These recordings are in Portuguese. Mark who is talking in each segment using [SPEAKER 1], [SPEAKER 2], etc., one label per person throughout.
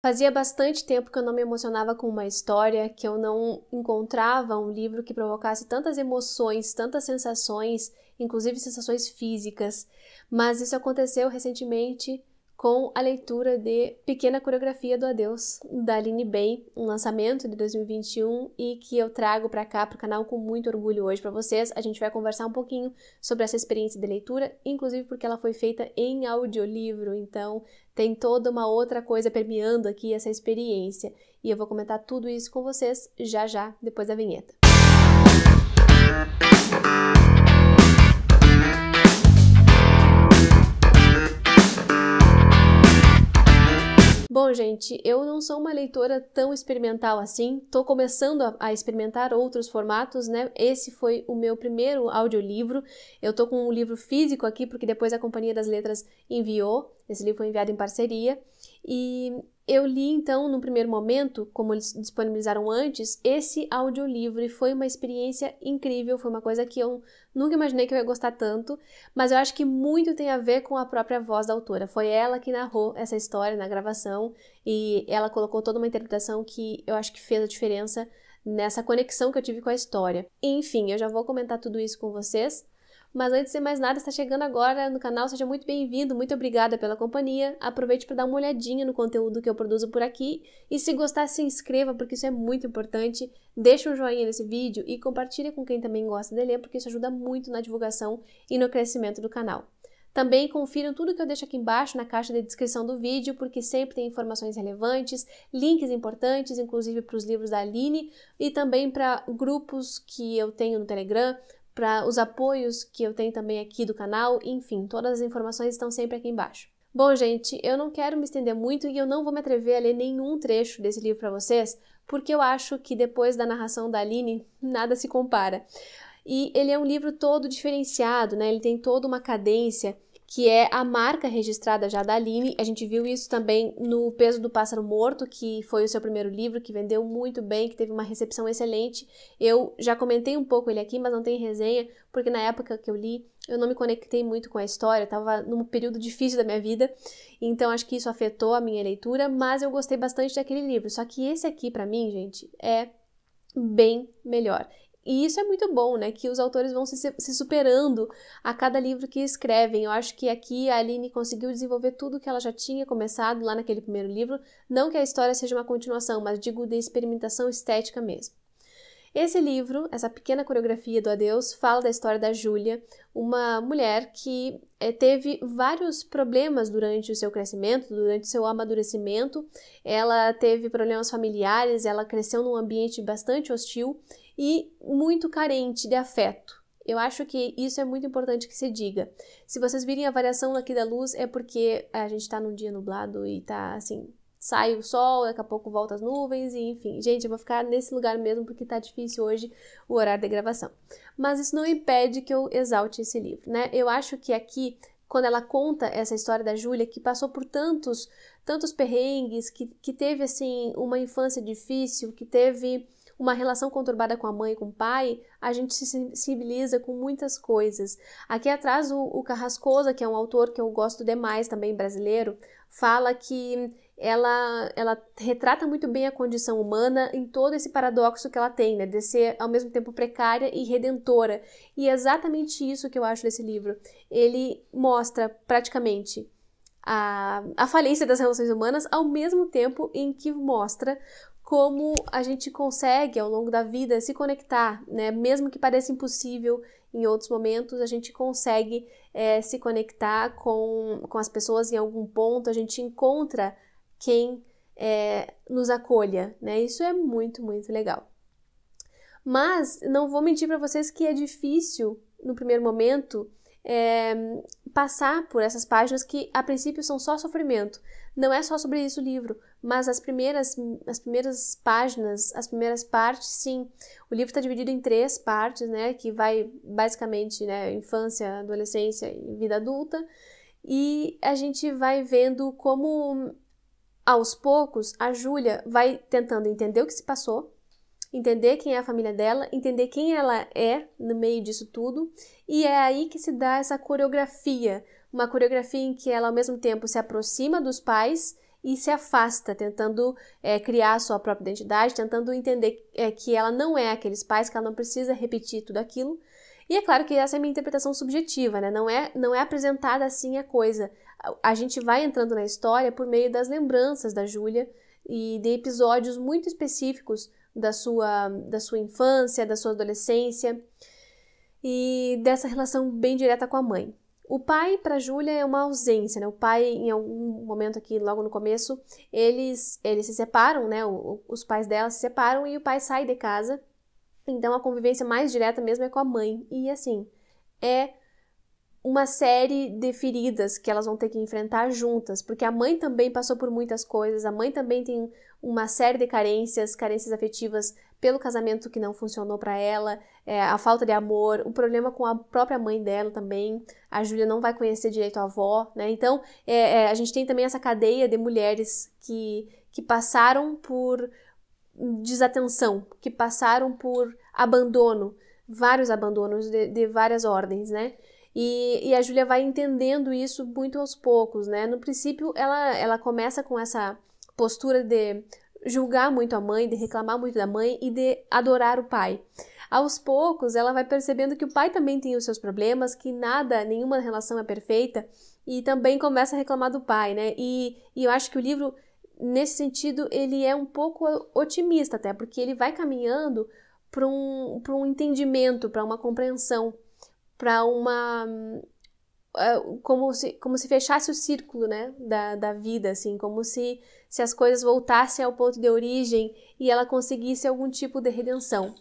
[SPEAKER 1] Fazia bastante tempo que eu não me emocionava com uma história, que eu não encontrava um livro que provocasse tantas emoções, tantas sensações, inclusive sensações físicas. Mas isso aconteceu recentemente com a leitura de Pequena Coreografia do Adeus, da Aline Bem, um lançamento de 2021 e que eu trago para cá, para o canal, com muito orgulho hoje para vocês. A gente vai conversar um pouquinho sobre essa experiência de leitura, inclusive porque ela foi feita em audiolivro, então tem toda uma outra coisa permeando aqui essa experiência. E eu vou comentar tudo isso com vocês já já, depois da vinheta. Música Bom, gente, eu não sou uma leitora tão experimental assim, tô começando a, a, experimentar outros formatos, né? Esse foi o meu primeiro audiolivro. Eu tô com um livro físico aqui, porque depois a Companhia das Letras enviou, esse livro foi enviado em parceria, e eu li então, no primeiro momento, como eles disponibilizaram antes, esse audiolivro e foi uma experiência incrível, foi uma coisa que eu nunca imaginei que eu ia gostar tanto, mas eu acho que muito tem a ver com a própria voz da autora. Foi ela que narrou essa história na gravação e ela colocou toda uma interpretação que eu acho que fez a diferença nessa conexão que eu tive com a história. Enfim, eu já vou comentar tudo isso com vocês. Mas antes de mais nada, está chegando agora no canal, seja muito bem-vindo, muito obrigada pela companhia. Aproveite para dar uma olhadinha no conteúdo que eu produzo por aqui e se gostar, se inscreva, porque isso é muito importante. Deixa um joinha nesse vídeo e compartilha com quem também gosta de ler, porque isso ajuda muito na divulgação e no crescimento do canal. Também confiram tudo que eu deixo aqui embaixo na caixa de descrição do vídeo, porque sempre tem informações relevantes, links importantes, inclusive para os livros da Aline e também para grupos que eu tenho no Telegram, para os apoios que eu tenho também aqui do canal, enfim, todas as informações estão sempre aqui embaixo. Bom, gente, eu não quero me estender muito e eu não vou me atrever a ler nenhum trecho desse livro para vocês, porque eu acho que depois da narração da Aline, nada se compara. E ele é um livro todo diferenciado, né? Ele tem toda uma cadência que é a marca registrada já da Aline. A gente viu isso também no Peso do Pássaro Morto, que foi o seu primeiro livro, que vendeu muito bem, que teve uma recepção excelente. Eu já comentei um pouco ele aqui, mas não tem resenha, porque na época que eu li, eu não me conectei muito com a história, estava num período difícil da minha vida, então acho que isso afetou a minha leitura, mas eu gostei bastante daquele livro. Só que esse aqui, para mim, gente, é bem melhor. E isso é muito bom, né? Que os autores vão se, se superando a cada livro que escrevem. Eu acho que aqui a Aline conseguiu desenvolver tudo que ela já tinha começado lá naquele primeiro livro. Não que a história seja uma continuação, mas digo de experimentação estética mesmo. Esse livro, essa pequena coreografia do Adeus, fala da história da Júlia, uma mulher que é, teve vários problemas durante o seu crescimento, durante o seu amadurecimento. Ela teve problemas familiares, ela cresceu num ambiente bastante hostil e muito carente de afeto. Eu acho que isso é muito importante que se diga. Se vocês virem a variação aqui da luz, é porque a gente tá num dia nublado e tá assim. Sai o sol, daqui a pouco volta as nuvens, e enfim. Gente, eu vou ficar nesse lugar mesmo porque tá difícil hoje o horário de gravação. Mas isso não impede que eu exalte esse livro, né? Eu acho que aqui quando ela conta essa história da Júlia, que passou por tantos, tantos perrengues, que, que teve, assim, uma infância difícil, que teve uma relação conturbada com a mãe e com o pai, a gente se sensibiliza com muitas coisas. Aqui atrás, o, o Carrascosa, que é um autor que eu gosto demais, também brasileiro, fala que ela, ela retrata muito bem a condição humana em todo esse paradoxo que ela tem, né? De ser ao mesmo tempo precária e redentora. E é exatamente isso que eu acho desse livro. Ele mostra praticamente a, a falência das relações humanas, ao mesmo tempo em que mostra como a gente consegue ao longo da vida se conectar, né? Mesmo que pareça impossível em outros momentos, a gente consegue é, se conectar com, com as pessoas em algum ponto, a gente encontra quem é, nos acolha, né? Isso é muito, muito legal. Mas não vou mentir para vocês que é difícil, no primeiro momento, é, passar por essas páginas que a princípio são só sofrimento. Não é só sobre isso o livro mas as primeiras, as primeiras páginas, as primeiras partes, sim. O livro está dividido em três partes, né? Que vai basicamente, né? Infância, adolescência e vida adulta. E a gente vai vendo como, aos poucos, a Júlia vai tentando entender o que se passou, entender quem é a família dela, entender quem ela é no meio disso tudo. E é aí que se dá essa coreografia. Uma coreografia em que ela, ao mesmo tempo, se aproxima dos pais e se afasta, tentando é, criar a sua própria identidade, tentando entender é, que ela não é aqueles pais, que ela não precisa repetir tudo aquilo. E é claro que essa é a minha interpretação subjetiva, né? Não é, não é apresentada assim a coisa. A gente vai entrando na história por meio das lembranças da Júlia e de episódios muito específicos da sua, da sua infância, da sua adolescência e dessa relação bem direta com a mãe. O pai para Júlia é uma ausência, né? O pai em algum momento aqui logo no começo, eles eles se separam, né? O, os pais dela se separam e o pai sai de casa. Então a convivência mais direta mesmo é com a mãe. E assim, é uma série de feridas que elas vão ter que enfrentar juntas, porque a mãe também passou por muitas coisas, a mãe também tem uma série de carências, carências afetivas pelo casamento que não funcionou para ela, é, a falta de amor, o problema com a própria mãe dela também, a Júlia não vai conhecer direito a avó, né? Então é, é, a gente tem também essa cadeia de mulheres que, que passaram por desatenção, que passaram por abandono, vários abandonos de, de várias ordens, né? E, e a Júlia vai entendendo isso muito aos poucos, né? No princípio, ela, ela começa com essa postura de julgar muito a mãe, de reclamar muito da mãe e de adorar o pai. Aos poucos, ela vai percebendo que o pai também tem os seus problemas, que nada, nenhuma relação é perfeita e também começa a reclamar do pai, né? E, e eu acho que o livro, nesse sentido, ele é um pouco otimista até, porque ele vai caminhando para um, um entendimento, para uma compreensão para uma ah, como se, como se fechasse o círculo né, da, da vida, assim, como se, se as coisas voltassem ao ponto de origem e ela conseguisse algum tipo de redenção.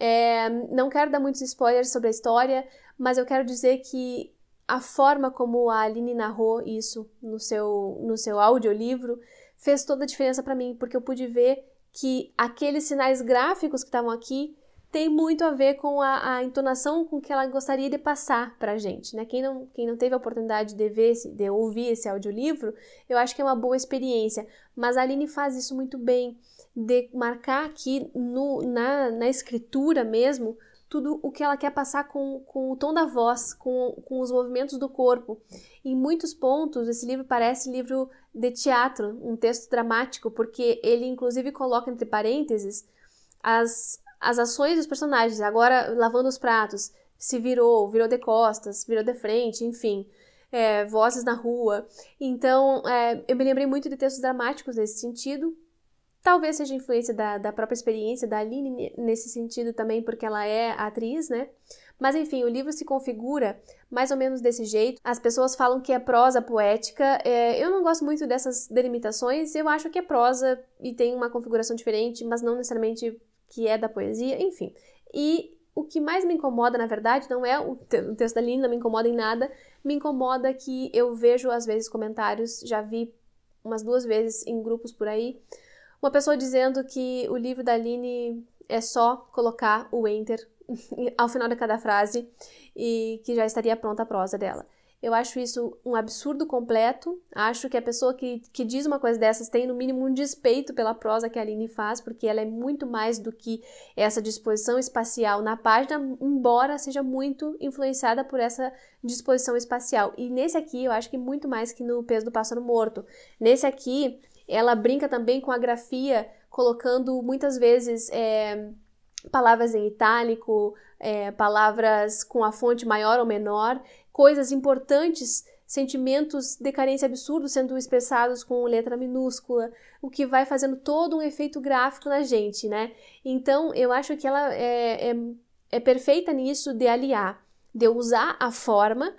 [SPEAKER 1] É, não quero dar muitos spoilers sobre a história, mas eu quero dizer que a forma como a Aline narrou isso no seu, no seu audiolivro fez toda a diferença para mim, porque eu pude ver que aqueles sinais gráficos que estavam aqui tem muito a ver com a, a entonação com que ela gostaria de passar para a gente. Né? Quem, não, quem não teve a oportunidade de ver, esse, de ouvir esse audiolivro, eu acho que é uma boa experiência. Mas a Aline faz isso muito bem, de marcar aqui no, na, na escritura mesmo tudo o que ela quer passar com, com o tom da voz, com, com os movimentos do corpo. Em muitos pontos, esse livro parece livro de teatro, um texto dramático, porque ele inclusive coloca entre parênteses as, as ações dos personagens, agora lavando os pratos, se virou, virou de costas, virou de frente, enfim. É, vozes na rua. Então, é, eu me lembrei muito de textos dramáticos nesse sentido. Talvez seja influência da, da própria experiência da Aline nesse sentido também, porque ela é atriz, né? Mas enfim, o livro se configura mais ou menos desse jeito. As pessoas falam que é prosa poética. É, eu não gosto muito dessas delimitações. Eu acho que é prosa e tem uma configuração diferente, mas não necessariamente que é da poesia, enfim. E o que mais me incomoda, na verdade, não é o, texto da Lili, não me incomoda em nada, me incomoda que eu vejo às vezes comentários, já vi umas duas vezes em grupos por aí, uma pessoa dizendo que o livro da Aline é só colocar o enter ao final de cada frase e que já estaria pronta a prosa dela. Eu acho isso um absurdo completo. Acho que a pessoa que, que diz uma coisa dessas tem, no mínimo, um despeito pela prosa que a Aline faz, porque ela é muito mais do que essa disposição espacial na página, embora seja muito influenciada por essa disposição espacial. E nesse aqui, eu acho que muito mais que no Peso do Pássaro Morto. Nesse aqui, ela brinca também com a grafia, colocando muitas vezes. É, palavras em itálico, é, palavras com a fonte maior ou menor, coisas importantes, sentimentos de carência absurdo sendo expressados com letra minúscula, o que vai fazendo todo um efeito gráfico na gente, né? Então eu acho que ela é, é, é perfeita nisso de aliar, de usar a forma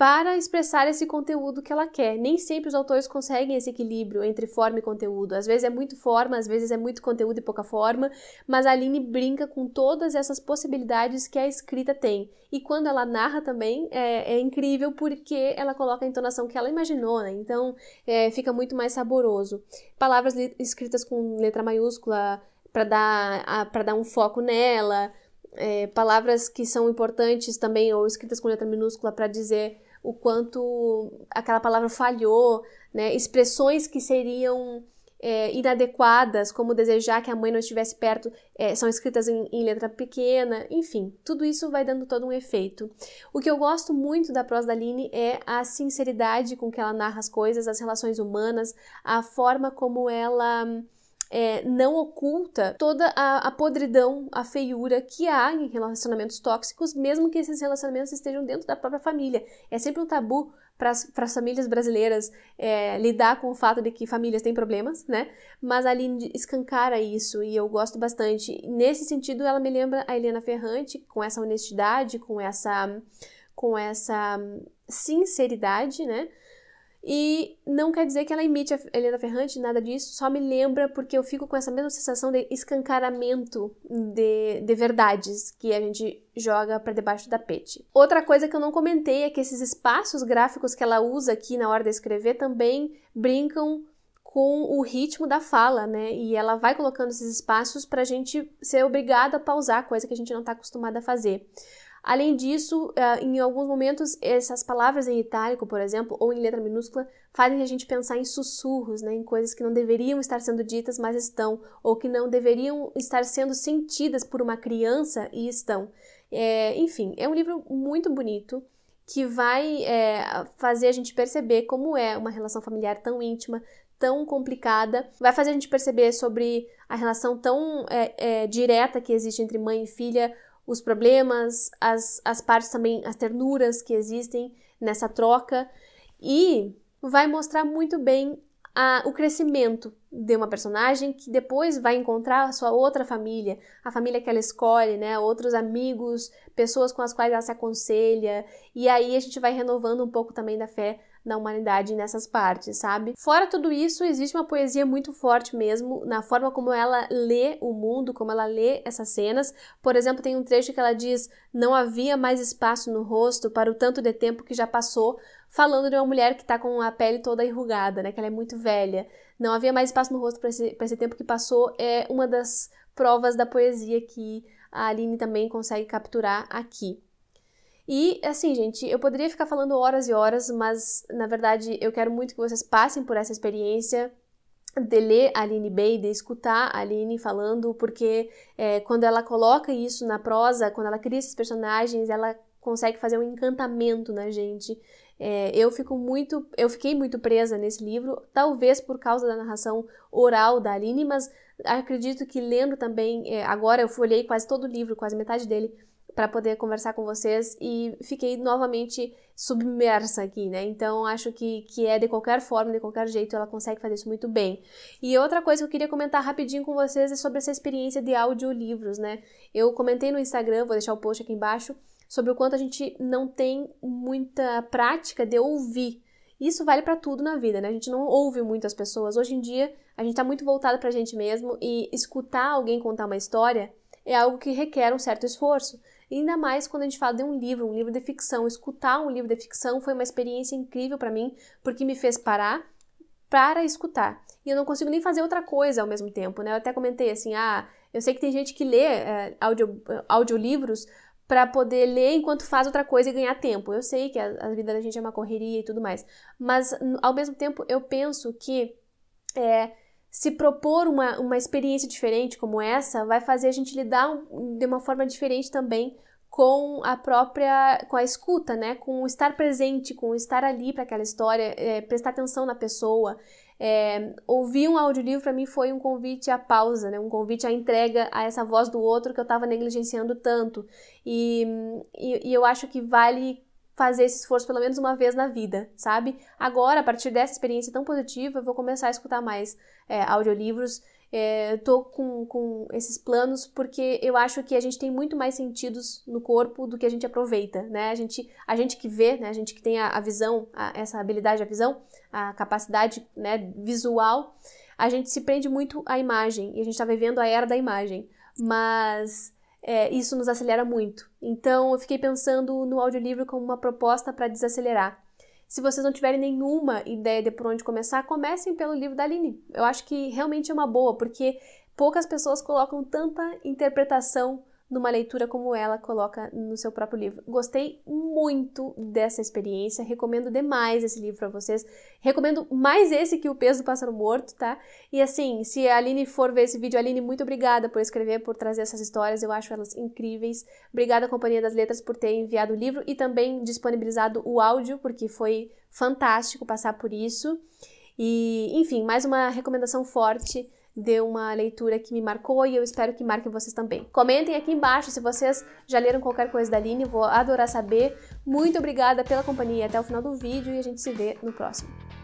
[SPEAKER 1] para expressar esse conteúdo que ela quer. Nem sempre os autores conseguem esse equilíbrio entre forma e conteúdo. Às vezes é muito forma, às vezes é muito conteúdo e pouca forma, mas a Aline brinca com todas essas possibilidades que a escrita tem. E quando ela narra também, é, é incrível porque ela coloca a entonação que ela imaginou, né? Então é, fica muito mais saboroso. Palavras escritas com letra maiúscula para dar, dar um foco nela. É, palavras que são importantes também ou escritas com letra minúscula para dizer o quanto aquela palavra falhou, né? expressões que seriam é, inadequadas, como desejar que a mãe não estivesse perto, é, são escritas em, em, letra pequena, enfim, tudo isso vai dando todo um efeito. O que eu gosto muito da prosa da Aline é a sinceridade com que ela narra as coisas, as relações humanas, a forma como ela é, não oculta toda a, a podridão, a feiura que há em relacionamentos tóxicos, mesmo que esses relacionamentos estejam dentro da própria família. É sempre um tabu para as famílias brasileiras é, lidar com o fato de que famílias têm problemas, né? Mas a Aline escancara isso e eu gosto bastante. Nesse sentido, ela me lembra a Helena Ferrante, com essa honestidade, com essa, com essa hum, sinceridade, né? E não quer dizer que ela imite a Helena Ferrante, nada disso, só me lembra porque eu fico com essa mesma sensação de escancaramento de, de verdades que a gente joga para debaixo do tapete. Outra coisa que eu não comentei é que esses espaços gráficos que ela usa aqui na hora de escrever também brincam com o ritmo da fala, né? E ela vai colocando esses espaços para a gente ser obrigado a pausar, coisa que a gente não está acostumado a fazer. Além disso, é, em alguns momentos, essas palavras em itálico, por exemplo, ou em letra minúscula, fazem a gente pensar em sussurros, né, em coisas que não deveriam estar sendo ditas, mas estão, ou que não deveriam estar sendo sentidas por uma criança e estão. É, enfim, é um livro muito bonito que vai é, fazer a gente perceber como é uma relação familiar tão íntima, tão complicada, vai fazer a gente perceber sobre a relação tão é, é direta que existe entre mãe e filha os problemas, as, as partes também, as ternuras que existem nessa troca e vai mostrar muito bem a, o crescimento de uma personagem que depois vai encontrar a sua outra família, a família que ela escolhe, né? Outros amigos, pessoas com as quais ela se aconselha. E aí a gente vai renovando um pouco também da fé na humanidade nessas partes, sabe? Fora tudo isso, existe uma poesia muito forte mesmo na forma como ela lê o mundo, como ela lê essas cenas. Por exemplo, tem um trecho que ela diz: "Não havia mais espaço no rosto para o tanto de tempo que já passou", falando de uma mulher que está com a pele toda enrugada, né, que ela é muito velha. Não havia mais espaço no rosto para esse, esse tempo que passou é uma das provas da poesia que a Aline também consegue capturar aqui. E assim, gente, eu poderia ficar falando horas e horas, mas na verdade eu quero muito que vocês passem por essa experiência de ler a Aline Bey, de escutar a Aline falando, porque é, quando ela coloca isso na prosa, quando ela cria esses personagens, ela consegue fazer um encantamento na gente. É, eu fico muito, eu fiquei muito presa nesse livro, talvez por causa da narração oral da Aline, mas acredito que lendo também, é, agora eu folhei quase todo o livro, quase metade dele, para poder conversar com vocês e fiquei novamente submersa aqui, né? Então acho que, que é de qualquer forma, de qualquer jeito, ela consegue fazer isso muito bem. E outra coisa que eu queria comentar rapidinho com vocês é sobre essa experiência de audiolivros, né? Eu comentei no Instagram, vou deixar o post aqui embaixo, sobre o quanto a gente não tem muita prática de ouvir. Isso vale para tudo na vida, né? A gente não ouve muitas pessoas. Hoje em dia, a gente está muito voltado para a gente mesmo e escutar alguém contar uma história é algo que requer um certo esforço ainda mais quando a gente fala de um livro, um livro de ficção. Escutar um livro de ficção foi uma experiência incrível para mim, porque me fez parar para escutar. E eu não consigo nem fazer outra coisa ao mesmo tempo, né? Eu até comentei assim, ah, eu sei que tem gente que lê é, audio, audiolivros para poder ler enquanto faz outra coisa e ganhar tempo. Eu sei que a, a, vida da gente é uma correria e tudo mais, mas ao mesmo tempo eu penso que é, se propor uma, uma experiência diferente como essa vai fazer a gente lidar de uma forma diferente também com a própria, com a escuta, né? Com o estar presente, com o estar ali para aquela história, é, prestar atenção na pessoa. É, ouvir um audiolivro para mim foi um convite à pausa, né? Um convite à entrega a essa voz do outro que eu estava negligenciando tanto. E, e, e eu acho que vale fazer esse esforço pelo menos uma vez na vida, sabe? Agora, a partir dessa experiência tão positiva, eu vou começar a escutar mais é, audiolivros. É, tô com, com esses planos porque eu acho que a gente tem muito mais sentidos no corpo do que a gente aproveita, né? A gente, a gente que vê, né? A gente que tem a, a visão, a, essa habilidade, a visão, a capacidade né, visual, a gente se prende muito à imagem e a gente está vivendo a era da imagem. Mas é, isso nos acelera muito. Então eu fiquei pensando no audiolivro como uma proposta para desacelerar. Se vocês não tiverem nenhuma ideia de por onde começar, comecem pelo livro da Aline. Eu acho que realmente é uma boa, porque poucas pessoas colocam tanta interpretação numa leitura como ela coloca no seu próprio livro. Gostei muito dessa experiência, recomendo demais esse livro para vocês. Recomendo mais esse que O Peso do Pássaro Morto, tá? E assim, se a Aline for ver esse vídeo, Aline, muito obrigada por escrever, por trazer essas histórias, eu acho elas incríveis. Obrigada, Companhia das Letras, por ter enviado o livro e também disponibilizado o áudio, porque foi fantástico passar por isso. E, enfim, mais uma recomendação forte deu uma leitura que me marcou e eu espero que marque vocês também. Comentem aqui embaixo se vocês já leram qualquer coisa da Aline, vou adorar saber. Muito obrigada pela companhia até o final do vídeo e a gente se vê no próximo.